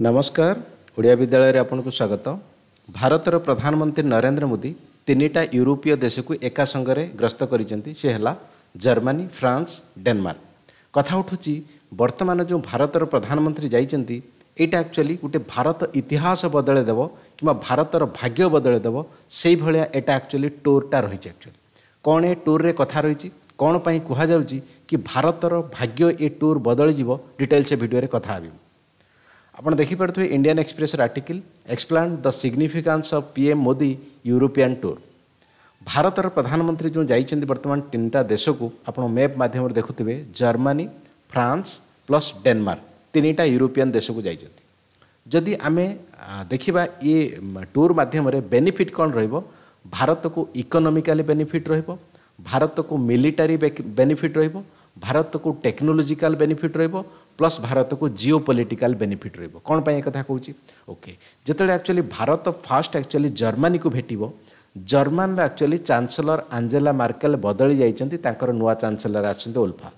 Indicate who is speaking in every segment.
Speaker 1: ନମସ୍କାର ଓଡ଼ିଆ ବିଦ୍ୟାଳୟରେ ଆପଣଙ୍କୁ ସ୍ୱାଗତ ଭାରତର ପ୍ରଧାନମନ୍ତ୍ରୀ ନରେନ୍ଦ୍ର ମୋଦି ତିନିଟା ୟୁରୋପୀୟ ଦେଶକୁ ଏକା ସଙ୍ଗରେ ଗ୍ରସ୍ତ କରିଛନ୍ତି ସେ ହେଲା ଜର୍ମାନୀ ଫ୍ରାନ୍ସ ଡେନମାର୍କ କଥା ଉଠୁଛି ବର୍ତ୍ତମାନ ଯେଉଁ ଭାରତର ପ୍ରଧାନମନ୍ତ୍ରୀ ଯାଇଛନ୍ତି ଏଇଟା ଆକ୍ଚୁଆଲି ଗୋଟେ ଭାରତ ଇତିହାସ ବଦଳେଇ ଦେବ କିମ୍ବା ଭାରତର ଭାଗ୍ୟ ବଦଳେଇ ଦେବ ସେଇଭଳିଆ ଏଇଟା ଆକ୍ଚୁଆଲି ଟୁର୍ଟା ରହିଛି ଆକ୍ଚୁଆଲି କ'ଣ ଏ ଟୁର୍ରେ କଥା ରହିଛି କ'ଣ ପାଇଁ କୁହାଯାଉଛି କି ଭାରତର ଭାଗ୍ୟ ଏ ଟୁର୍ ବଦଳିଯିବ ଡିଟେଲ୍ସ ଏ ଭିଡ଼ିଓରେ କଥା ହେବି ଆପଣ ଦେଖିପାରୁଥିବେ ଇଣ୍ଡିଆନ୍ ଏକ୍ସପ୍ରେସ୍ର article explain the significance of PM Modi European tour ଭାରତର ପ୍ରଧାନମନ୍ତ୍ରୀ ଯେଉଁ ଯାଇଛନ୍ତି ବର୍ତ୍ତମାନ ତିନିଟା ଦେଶକୁ ଆପଣ ମ୍ୟାପ୍ ମାଧ୍ୟମରେ ଦେଖୁଥିବେ ଜର୍ମାନୀ ଫ୍ରାନ୍ସ ପ୍ଲସ୍ ଡେନମାର୍କ ତିନିଟା ୟୁରୋପିଆନ୍ ଦେଶକୁ ଯାଇଛନ୍ତି ଯଦି ଆମେ ଦେଖିବା ଇଏ ଟୁର୍ ମାଧ୍ୟମରେ ବେନିଫିଟ୍ କ'ଣ ରହିବ ଭାରତକୁ ଇକୋନୋମିକାଲି ବେନିଫିଟ୍ ରହିବ ଭାରତକୁ ମିଲିଟାରୀ ବେନିଫିଟ୍ ରହିବ ଭାରତକୁ ଟେକ୍ନୋଲୋଜିକାଲ ବେନିଫିଟ୍ ରହିବ ପ୍ଲସ୍ ଭାରତକୁ ଜିଓ ପଲିଟିକାଲ୍ ବେନିଫିଟ୍ ରହିବ କ'ଣ ପାଇଁ ଏ କଥା କହୁଛି ଓକେ ଯେତେବେଳେ ଆକ୍ଚୁଆଲି ଭାରତ ଫାଷ୍ଟ ଆକ୍ଚୁଆଲି ଜର୍ମାନୀକୁ ଭେଟିବ ଜର୍ମାନର ଆକ୍ଚୁଆଲି ଚାନ୍ସେଲର ଆଞ୍ଜେଲା ମାର୍କେଲ ବଦଳି ଯାଇଛନ୍ତି ତାଙ୍କର ନୂଆ ଚାନ୍ସେଲର ଆସିଛନ୍ତି ଓଲ୍ଫା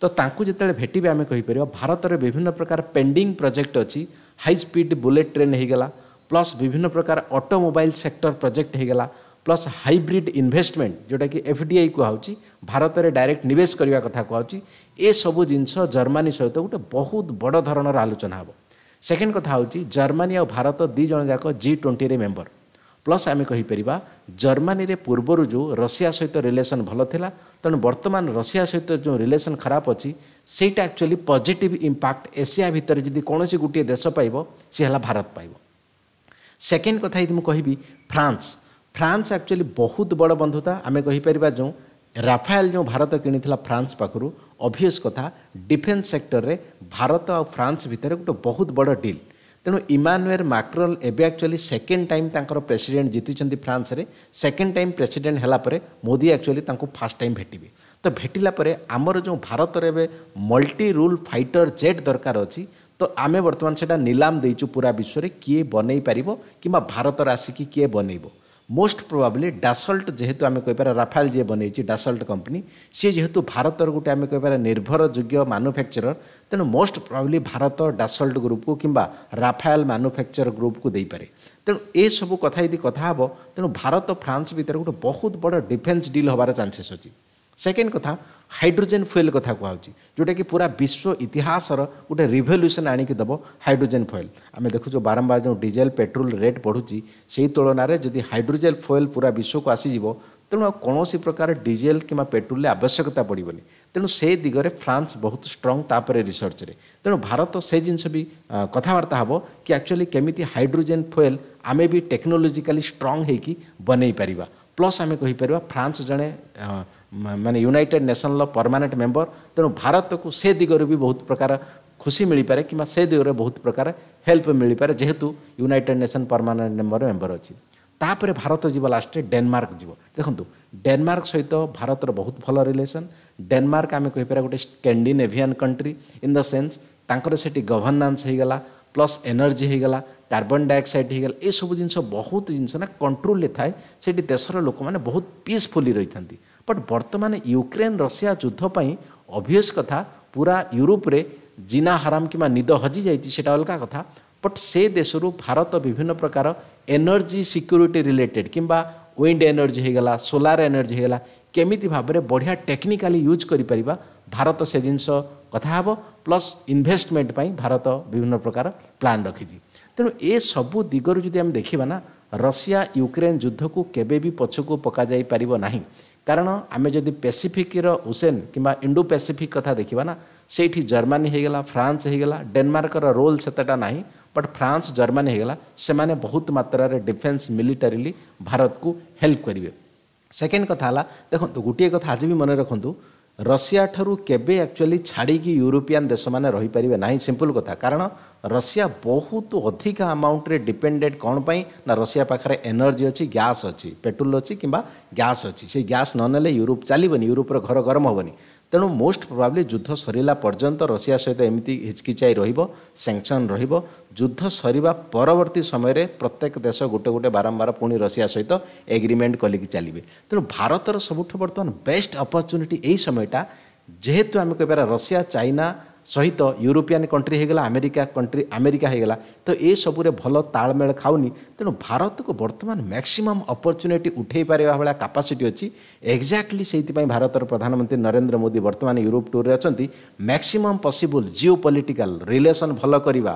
Speaker 1: ତ ତାଙ୍କୁ ଯେତେବେଳେ ଭେଟିବେ ଆମେ କହିପାରିବା ଭାରତରେ ବିଭିନ୍ନ ପ୍ରକାର ପେଣ୍ଡିଂ ପ୍ରୋଜେକ୍ଟ ଅଛି ହାଇ ସ୍ପିଡ୍ ବୁଲେଟ୍ ଟ୍ରେନ୍ ହୋଇଗଲା ପ୍ଲସ୍ ବିଭିନ୍ନ ପ୍ରକାର ଅଟୋମୋବାଇଲ୍ ସେକ୍ଟର ପ୍ରୋଜେକ୍ଟ ହୋଇଗଲା ପ୍ଲସ୍ ହାଇବ୍ରିଡ୍ ଇନଭେଷ୍ଟମେଣ୍ଟ ଯେଉଁଟାକି ଏଫ୍ ଏଫ୍ଡିଆଇ କୁହାହେଉଛି ଭାରତରେ ଡାଇରେକ୍ଟ ନିବେଶ କରିବା କଥା କୁହାହେଉଛି ଏସବୁ ଜିନିଷ ଜର୍ମାନୀ ସହିତ ଗୋଟେ ବହୁତ ବଡ଼ ଧରଣର ଆଲୋଚନା ହେବ ସେକେଣ୍ଡ କଥା ହେଉଛି ଜର୍ମାନୀ ଆଉ ଭାରତ ଦୁଇ ଜଣ ଯାକ ଜି ଟ୍ୱେଣ୍ଟିରେ ମେମ୍ବର ପ୍ଲସ୍ ଆମେ କହିପାରିବା ଜର୍ମାନୀରେ ପୂର୍ବରୁ ଯେଉଁ ରଷିଆ ସହିତ ରିଲେସନ୍ ଭଲ ଥିଲା ତେଣୁ ବର୍ତ୍ତମାନ ରଷିଆ ସହିତ ଯେଉଁ ରିଲେସନ୍ ଖରାପ ଅଛି ସେଇଟା ଆକ୍ଚୁଆଲି ପଜିଟିଭ୍ ଇମ୍ପାକ୍ଟ ଏସିଆ ଭିତରେ ଯଦି କୌଣସି ଗୋଟିଏ ଦେଶ ପାଇବ ସେ ହେଲା ଭାରତ ପାଇବ ସେକେଣ୍ଡ କଥା ଯଦି ମୁଁ କହିବି ଫ୍ରାନ୍ସ ଫ୍ରାନ୍ସ ଆକ୍ଚୁଆଲି ବହୁତ ବଡ଼ ବନ୍ଧୁତା ଆମେ କହିପାରିବା ଯେଉଁ ରାଫାଏଲ ଯେଉଁ ଭାରତ କିଣିଥିଲା ଫ୍ରାନ୍ସ ପାଖରୁ ଅଭିୟସ୍ କଥା ଡିଫେନ୍ସ ସେକ୍ଟରରେ ଭାରତ ଆଉ ଫ୍ରାନ୍ସ ଭିତରେ ଗୋଟେ ବହୁତ ବଡ଼ ଡିଲ୍ ତେଣୁ ଇମାନୁଏଲ୍ ମାକ୍ରଲ ଏବେ ଆକ୍ଚୁଆଲି ସେକେଣ୍ଡ ଟାଇମ୍ ତାଙ୍କର ପ୍ରେସିଡେଣ୍ଟ ଜିତିଛନ୍ତି ଫ୍ରାନ୍ସରେ ସେକେଣ୍ଡ ଟାଇମ୍ ପ୍ରେସିଡେଣ୍ଟ ହେଲା ପରେ ମୋଦି ଆକ୍ଚୁଆଲି ତାଙ୍କୁ ଫାର୍ଷ୍ଟ ଟାଇମ୍ ଭେଟିବେ ତ ଭେଟିଲା ପରେ ଆମର ଯେଉଁ ଭାରତରେ ଏବେ ମଲ୍ଟି ରୁଲ୍ ଫାଇଟର ଜେଟ୍ ଦରକାର ଅଛି ତ ଆମେ ବର୍ତ୍ତମାନ ସେଇଟା ନିଲାମ ଦେଇଛୁ ପୁରା ବିଶ୍ୱରେ କିଏ ବନେଇ ପାରିବ କିମ୍ବା ଭାରତର ଆସିକି କିଏ ବନେଇବ মোস্ট প্রোবাবলি ডাসল্ট যেহেতু আমি কইপার রাফাল যে বনাইছি ডাসল্ট কম্পানি সে যেহেতু ভারতর গোটে আমি কইপার নির্ভরযোগ্য ম্যানুফ্যাকচরর তেণু most probably Bharat Dassault group কিংবা রাফাল ম্যানুফ্যাকচর গ্রুপকু দেইপারে তেণু এসব কথা যদি কথা হব তেণু ভারত ফ্রান্স ভিতরে গোটে বহুত বড় ডিফেন্স ডিল হবার চান্সেস অছে ସେକେଣ୍ଡ କଥା ହାଇଡ୍ରୋଜେନ୍ ଫୁଏଲ୍ କଥା କୁହାହେଉଛି ଯେଉଁଟାକି ପୁରା ବିଶ୍ୱ ଇତିହାସର ଗୋଟେ ରିଭଲ୍ୟୁସନ୍ ଆଣିକି ଦେବ ହାଇଡ୍ରୋଜେନ୍ ଫୁଏଲ୍ ଆମେ ଦେଖୁଛୁ ବାରମ୍ବାର ଯେଉଁ ଡିଜେଲ୍ ପେଟ୍ରୋଲ ରେଟ୍ ବଢ଼ୁଛି ସେଇ ତୁଳନାରେ ଯଦି ହାଇଡ୍ରୋଜେନ୍ ଫୁଏଲ୍ ପୁରା ବିଶ୍ୱକୁ ଆସିଯିବ ତେଣୁ ଆଉ କୌଣସି ପ୍ରକାର ଡିଜେଲ୍ କିମ୍ବା ପେଟ୍ରୋଲରେ ଆବଶ୍ୟକତା ପଡ଼ିବନି ତେଣୁ ସେ ଦିଗରେ ଫ୍ରାନ୍ସ ବହୁତ ଷ୍ଟ୍ରଙ୍ଗ ତାପରେ ରିସର୍ଚ୍ଚରେ ତେଣୁ ଭାରତ ସେ ଜିନିଷ ବି କଥାବାର୍ତ୍ତା ହେବ କି ଆକ୍ଚୁଆଲି କେମିତି ହାଇଡ୍ରୋଜେନ୍ ଫୁଏଲ୍ ଆମେ ବି ଟେକ୍ନୋଲୋଜିକାଲି ଷ୍ଟ୍ରଙ୍ଗ ହେଇକି ବନେଇ ପାରିବା ପ୍ଲସ୍ ଆମେ କହିପାରିବା ଫ୍ରାନ୍ସ ଜଣେ ମାନେ ୟୁନାଇଟେଡ଼ ନେସନର ପରମାନେଣ୍ଟ ମେମ୍ବର ତେଣୁ ଭାରତକୁ ସେ ଦିଗରୁ ବି ବହୁତ ପ୍ରକାର ଖୁସି ମିଳିପାରେ କିମ୍ବା ସେ ଦିଗରେ ବହୁତ ପ୍ରକାର ହେଲ୍ପ ମିଳିପାରେ ଯେହେତୁ United Nation permanent member member ଅଛି ତାପରେ ଭାରତ ଯିବ ଲାଷ୍ଟରେ ଡେନମାର୍କ ଯିବ ଦେଖନ୍ତୁ ଡେନମାର୍କ ସହିତ ଭାରତର ବହୁତ ଭଲ ରିଲେସନ୍ ଡେନମାର୍କ ଆମେ କହିପାରିବା ଗୋଟେ Scandinavian country in the sense ତାଙ୍କର ସେଠି ଗଭର୍ଣ୍ଣାନ୍ସ ହେଇଗଲା ପ୍ଲସ୍ ଏନର୍ଜି ହେଇଗଲା କାର୍ବନ୍ ଡାଇଅକ୍ସାଇଡ୍ ହେଇଗଲା ଏସବୁ ଜିନିଷ ବହୁତ ଜିନିଷ ନା କଣ୍ଟ୍ରୋଲରେ ଥାଏ ସେଠି ଦେଶର ଲୋକମାନେ ବହୁତ ପିସ୍ଫୁଲି ରହିଥାନ୍ତି बट बर्तमान युक्रेन रशिया युद्ध पर अभीयस कथा पूरा यूरोप जिना हराम कि निद हजि जाटा अलग कथा बट से देश भारत विभिन्न प्रकार एनर्जी सिक्यूरीटी रिलेटेड किंवा विंड एनर्जी होगा सोलार एनर्जी होगा केमी भाव में बढ़िया टेक्निकाली यूज कर भारत से जिनस कथा प्लस इनभेस्टमेंट भारत विभिन्न प्रकार प्लां रखी तेणु ए सबू दिगर जब देखा ना रशिया युक्रेन युद्ध को केवे भी पक्ष को पक जा पार नहीं कारण आम जी पेसीफिक्र उसेन कि इंडो पेसीफिक कथा देखा ना से जर्मानी होगा फ्रांस होगा डेनमार्क रोल से ना बट फ्रांस जर्मानी होगा से मैंने बहुत मात्रा रे डिफेंस भारत को हेल्प करेंगे सेकेंड कथा देखो गोटे कथा आज भी मन रखुदूँ ରଷିଆ ଠାରୁ କେବେ ଆକ୍ଚୁଆଲି ଛାଡ଼ିକି ୟୁରୋପିଆନ୍ ଦେଶମାନେ ରହିପାରିବେ ନାହିଁ ସିମ୍ପଲ୍ କଥା କାରଣ ରଷିଆ ବହୁତ ଅଧିକା ଆମାଉଣ୍ଟରେ ଡିପେଣ୍ଡେଡ଼ କ'ଣ ପାଇଁ ନା ରଷିଆ ପାଖରେ ଏନର୍ଜି ଅଛି ଗ୍ୟାସ୍ ଅଛି ପେଟ୍ରୋଲ ଅଛି କିମ୍ବା ଗ୍ୟାସ୍ ଅଛି ସେଇ ଗ୍ୟାସ୍ ନ ନେଲେ ୟୁରୋପ ଚାଲିବନି ୟୁରୋପର ଘର ଗରମ ହେବନି ତେଣୁ ମୋଷ୍ଟ ପ୍ରୋବାବ୍ଲି ଯୁଦ୍ଧ ସରିଲା ପର୍ଯ୍ୟନ୍ତ ରଷିଆ ସହିତ ଏମିତି ହିଚକିଚାଇ ରହିବ ସ୍ୟାଙ୍କସନ୍ ରହିବ ଯୁଦ୍ଧ ସରିବା ପରବର୍ତ୍ତୀ ସମୟରେ ପ୍ରତ୍ୟେକ ଦେଶ ଗୋଟେ ଗୋଟେ ବାରମ୍ବାର ପୁଣି ରଷିଆ ସହିତ ଏଗ୍ରିମେଣ୍ଟ କଲିକି ଚାଲିବେ ତେଣୁ ଭାରତର ସବୁଠୁ ବର୍ତ୍ତମାନ ବେଷ୍ଟ ଅପରଚ୍ୟୁନିଟି ଏଇ ସମୟଟା ଯେହେତୁ ଆମେ କହିପାରିବା ରଷିଆ ଚାଇନା ସହିତ ୟୁରୋପିଆନ୍ କଣ୍ଟ୍ରି ହେଇଗଲା ଆମେରିକା କଣ୍ଟ୍ରି ଆମେରିକା ହେଇଗଲା ତ ଏସବୁରେ ଭଲ ତାଳମେଳ ଖାଉନି ତେଣୁ ଭାରତକୁ ବର୍ତ୍ତମାନ ମ୍ୟାକ୍ସିମମ୍ ଅପରଚ୍ୟୁନିଟି ଉଠାଇ ପାରିବା ଭଳିଆ କାପାସିଟି ଅଛି ଏକ୍ଜାକ୍ଟଲି ସେଇଥିପାଇଁ ଭାରତର ପ୍ରଧାନମନ୍ତ୍ରୀ ନରେନ୍ଦ୍ର ମୋଦି ବର୍ତ୍ତମାନ ୟୁରୋପ ଟୁର୍ରେ ଅଛନ୍ତି maximum possible geopolitical relation ଭଲ କରିବା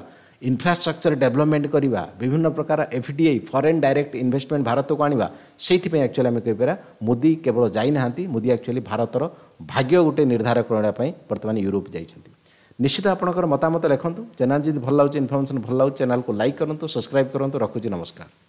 Speaker 1: ଇନଫ୍ରାଷ୍ଟ୍ରକ୍ଚର ଡେଭଲପମେଣ୍ଟ କରିବା ବିଭିନ୍ନ ପ୍ରକାର F D I foreign direct investment ଭାରତକୁ ଆଣିବା ସେଇଥିପାଇଁ ଆକ୍ଚୁଆଲି ଆମେ କହିପାରିବା ମୋଦି କେବଳ ଯାଇନାହାନ୍ତି ମୋଦି ଆକ୍ଚୁଆଲି ଭାରତର ଭାଗ୍ୟ ଗୋଟେ ନିର୍ଦ୍ଧାର କରିବା ପାଇଁ ବର୍ତ୍ତମାନ ୟୁରୋପ ଯାଇଛନ୍ତି निश्चित आप मतामत लिखुद चैनल जी भल लगे इनफर्मेशन भल लगे चैनल को लाइक करूँ सब्सक्राइब करूँ रखुच नमस्कार